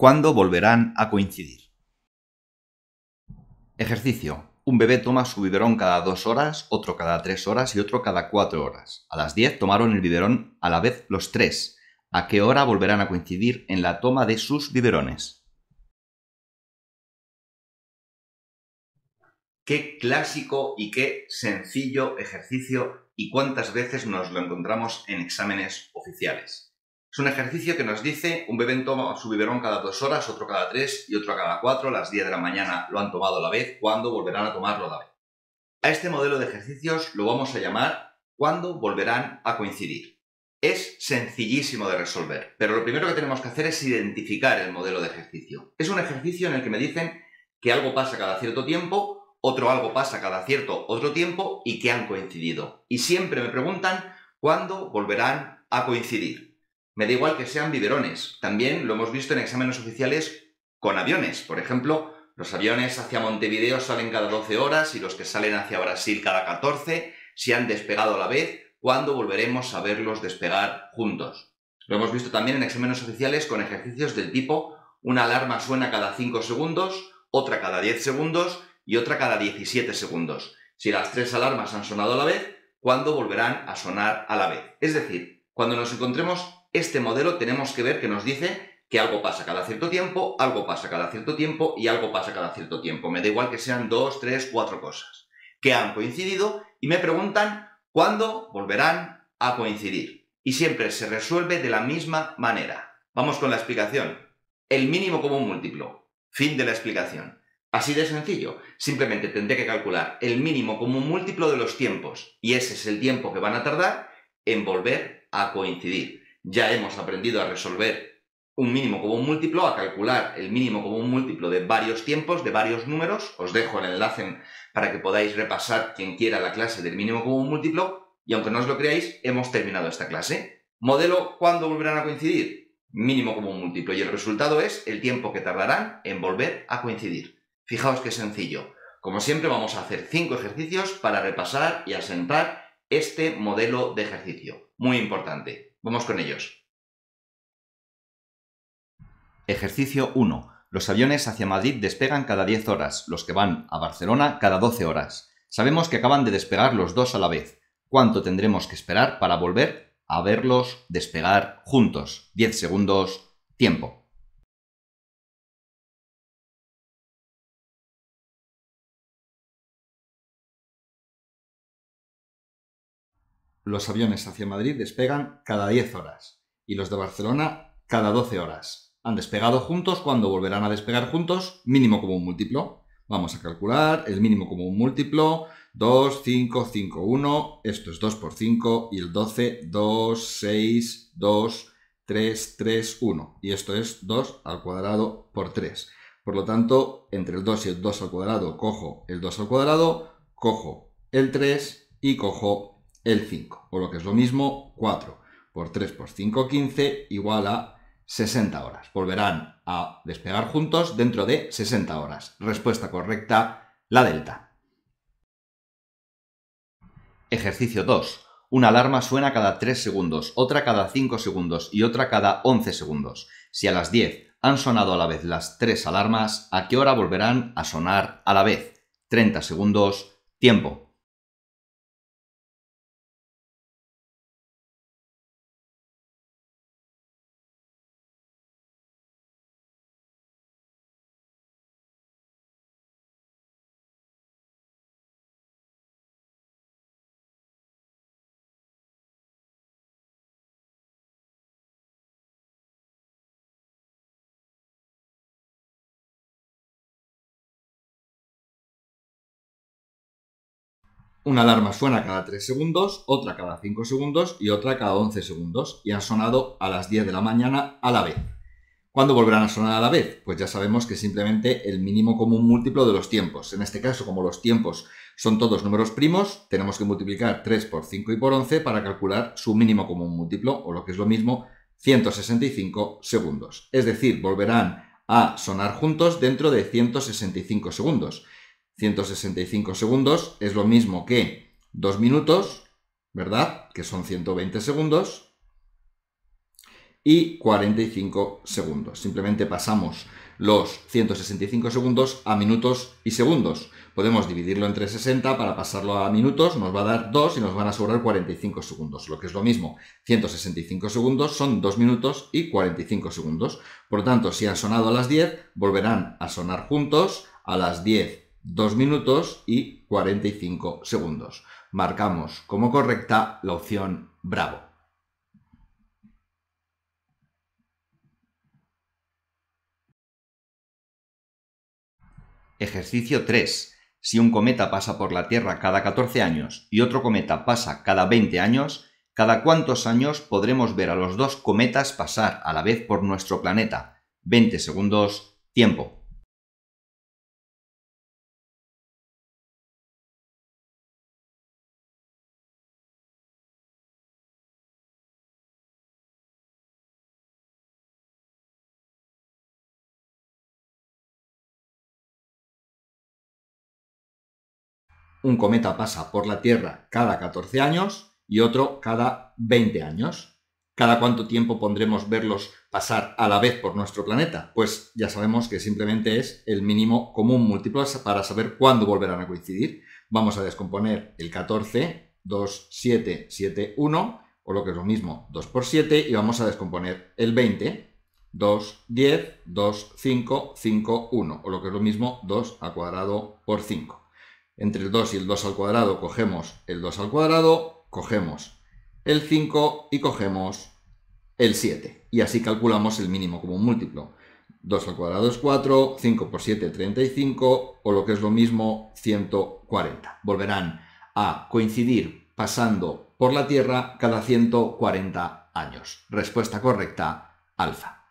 cuándo volverán a coincidir. Ejercicio. Un bebé toma su biberón cada dos horas, otro cada tres horas y otro cada cuatro horas. A las diez tomaron el biberón a la vez los tres. ¿A qué hora volverán a coincidir en la toma de sus biberones? Qué clásico y qué sencillo ejercicio y cuántas veces nos lo encontramos en exámenes oficiales. Es un ejercicio que nos dice, un bebé toma su biberón cada dos horas, otro cada tres y otro cada cuatro, a las diez de la mañana lo han tomado a la vez, cuándo volverán a tomarlo a la vez. A este modelo de ejercicios lo vamos a llamar cuándo volverán a coincidir. Es sencillísimo de resolver, pero lo primero que tenemos que hacer es identificar el modelo de ejercicio. Es un ejercicio en el que me dicen que algo pasa cada cierto tiempo, otro algo pasa cada cierto otro tiempo y que han coincidido. Y siempre me preguntan cuándo volverán a coincidir. Me da igual que sean biberones. También lo hemos visto en exámenes oficiales con aviones. Por ejemplo, los aviones hacia Montevideo salen cada 12 horas y los que salen hacia Brasil cada 14, si han despegado a la vez, ¿cuándo volveremos a verlos despegar juntos? Lo hemos visto también en exámenes oficiales con ejercicios del tipo una alarma suena cada 5 segundos, otra cada 10 segundos y otra cada 17 segundos. Si las tres alarmas han sonado a la vez, ¿cuándo volverán a sonar a la vez? Es decir, cuando nos encontremos este modelo tenemos que ver que nos dice que algo pasa cada cierto tiempo, algo pasa cada cierto tiempo y algo pasa cada cierto tiempo. Me da igual que sean dos, tres, cuatro cosas que han coincidido y me preguntan cuándo volverán a coincidir. Y siempre se resuelve de la misma manera. Vamos con la explicación. El mínimo común múltiplo. Fin de la explicación. Así de sencillo. Simplemente tendré que calcular el mínimo común múltiplo de los tiempos. Y ese es el tiempo que van a tardar en volver a coincidir ya hemos aprendido a resolver un mínimo común múltiplo, a calcular el mínimo común múltiplo de varios tiempos, de varios números. Os dejo el enlace para que podáis repasar quien quiera la clase del mínimo común múltiplo. Y aunque no os lo creáis, hemos terminado esta clase. Modelo, ¿cuándo volverán a coincidir? Mínimo común múltiplo. Y el resultado es el tiempo que tardarán en volver a coincidir. Fijaos qué sencillo. Como siempre, vamos a hacer cinco ejercicios para repasar y asentar este modelo de ejercicio. Muy importante. Vamos con ellos. Ejercicio 1. Los aviones hacia Madrid despegan cada 10 horas, los que van a Barcelona cada 12 horas. Sabemos que acaban de despegar los dos a la vez. ¿Cuánto tendremos que esperar para volver a verlos despegar juntos? 10 segundos, tiempo. los aviones hacia Madrid despegan cada 10 horas y los de Barcelona cada 12 horas. Han despegado juntos ¿Cuándo volverán a despegar juntos, mínimo como un múltiplo. Vamos a calcular el mínimo como un múltiplo. 2, 5, 5, 1. Esto es 2 por 5 y el 12, 2, 6, 2, 3, 3, 1. Y esto es 2 al cuadrado por 3. Por lo tanto, entre el 2 y el 2 al cuadrado cojo el 2 al cuadrado, cojo el 3 y cojo el 5, o lo que es lo mismo, 4 por 3 por 5, 15, igual a 60 horas. Volverán a despegar juntos dentro de 60 horas. Respuesta correcta, la delta. Ejercicio 2. Una alarma suena cada 3 segundos, otra cada 5 segundos y otra cada 11 segundos. Si a las 10 han sonado a la vez las 3 alarmas, ¿a qué hora volverán a sonar a la vez? 30 segundos, tiempo. Una alarma suena cada 3 segundos, otra cada 5 segundos y otra cada 11 segundos y han sonado a las 10 de la mañana a la vez. ¿Cuándo volverán a sonar a la vez? Pues ya sabemos que simplemente el mínimo común múltiplo de los tiempos. En este caso, como los tiempos son todos números primos, tenemos que multiplicar 3 por 5 y por 11 para calcular su mínimo común múltiplo, o lo que es lo mismo, 165 segundos. Es decir, volverán a sonar juntos dentro de 165 segundos. 165 segundos, es lo mismo que 2 minutos, ¿verdad? Que son 120 segundos. Y 45 segundos. Simplemente pasamos los 165 segundos a minutos y segundos. Podemos dividirlo entre 60 para pasarlo a minutos, nos va a dar 2 y nos van a sobrar 45 segundos, lo que es lo mismo. 165 segundos son 2 minutos y 45 segundos. Por lo tanto, si han sonado a las 10, volverán a sonar juntos a las 10 2 minutos y 45 segundos. Marcamos como correcta la opción Bravo. Ejercicio 3. Si un cometa pasa por la Tierra cada 14 años y otro cometa pasa cada 20 años, ¿cada cuántos años podremos ver a los dos cometas pasar a la vez por nuestro planeta? 20 segundos, tiempo. un cometa pasa por la Tierra cada 14 años y otro cada 20 años. ¿Cada cuánto tiempo pondremos verlos pasar a la vez por nuestro planeta? Pues ya sabemos que simplemente es el mínimo común múltiplo para saber cuándo volverán a coincidir. Vamos a descomponer el 14, 2, 7, 7, 1, o lo que es lo mismo, 2 por 7, y vamos a descomponer el 20, 2, 10, 2, 5, 5, 1, o lo que es lo mismo, 2 al cuadrado por 5. Entre el 2 y el 2 al cuadrado cogemos el 2 al cuadrado, cogemos el 5 y cogemos el 7. Y así calculamos el mínimo común múltiplo. 2 al cuadrado es 4, 5 por 7 es 35 o lo que es lo mismo 140. Volverán a coincidir pasando por la Tierra cada 140 años. Respuesta correcta, alfa.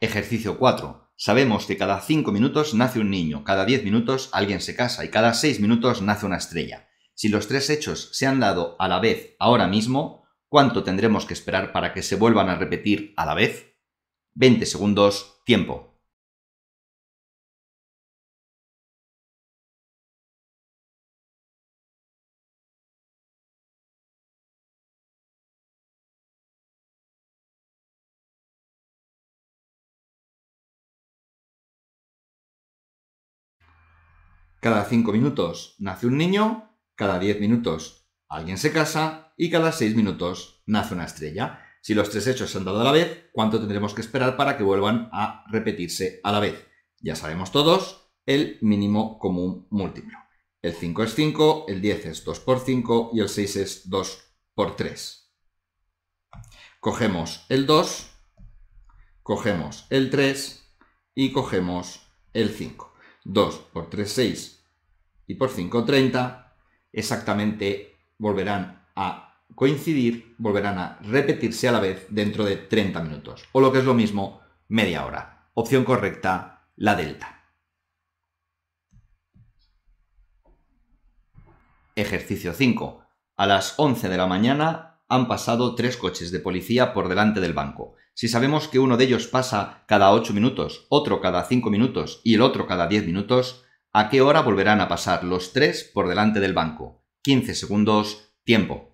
Ejercicio 4. Sabemos que cada 5 minutos nace un niño, cada 10 minutos alguien se casa y cada 6 minutos nace una estrella. Si los tres hechos se han dado a la vez ahora mismo, ¿cuánto tendremos que esperar para que se vuelvan a repetir a la vez? 20 segundos, tiempo. Cada 5 minutos nace un niño, cada 10 minutos alguien se casa y cada 6 minutos nace una estrella. Si los tres hechos se han dado a la vez, ¿cuánto tendremos que esperar para que vuelvan a repetirse a la vez? Ya sabemos todos el mínimo común múltiplo. El 5 es 5, el 10 es 2 por 5 y el 6 es 2 por 3. Cogemos el 2, cogemos el 3 y cogemos el 5. 2 por 3, 6 y por 5, 30, exactamente volverán a coincidir, volverán a repetirse a la vez dentro de 30 minutos, o lo que es lo mismo, media hora. Opción correcta, la delta. Ejercicio 5. A las 11 de la mañana han pasado tres coches de policía por delante del banco. Si sabemos que uno de ellos pasa cada ocho minutos, otro cada cinco minutos y el otro cada diez minutos, ¿a qué hora volverán a pasar los tres por delante del banco? 15 segundos, tiempo.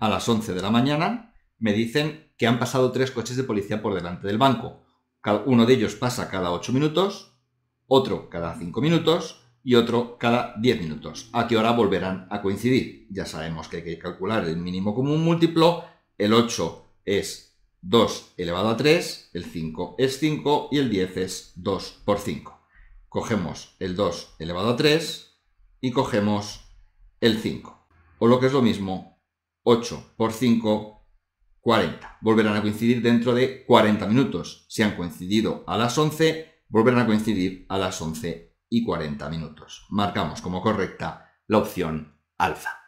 a las 11 de la mañana, me dicen que han pasado tres coches de policía por delante del banco. Uno de ellos pasa cada 8 minutos, otro cada 5 minutos y otro cada 10 minutos. ¿A qué hora volverán a coincidir? Ya sabemos que hay que calcular el mínimo común múltiplo. El 8 es 2 elevado a 3, el 5 es 5 y el 10 es 2 por 5. Cogemos el 2 elevado a 3 y cogemos el 5. O lo que es lo mismo, 8 por 5, 40. Volverán a coincidir dentro de 40 minutos. Si han coincidido a las 11, volverán a coincidir a las 11 y 40 minutos. Marcamos como correcta la opción alfa.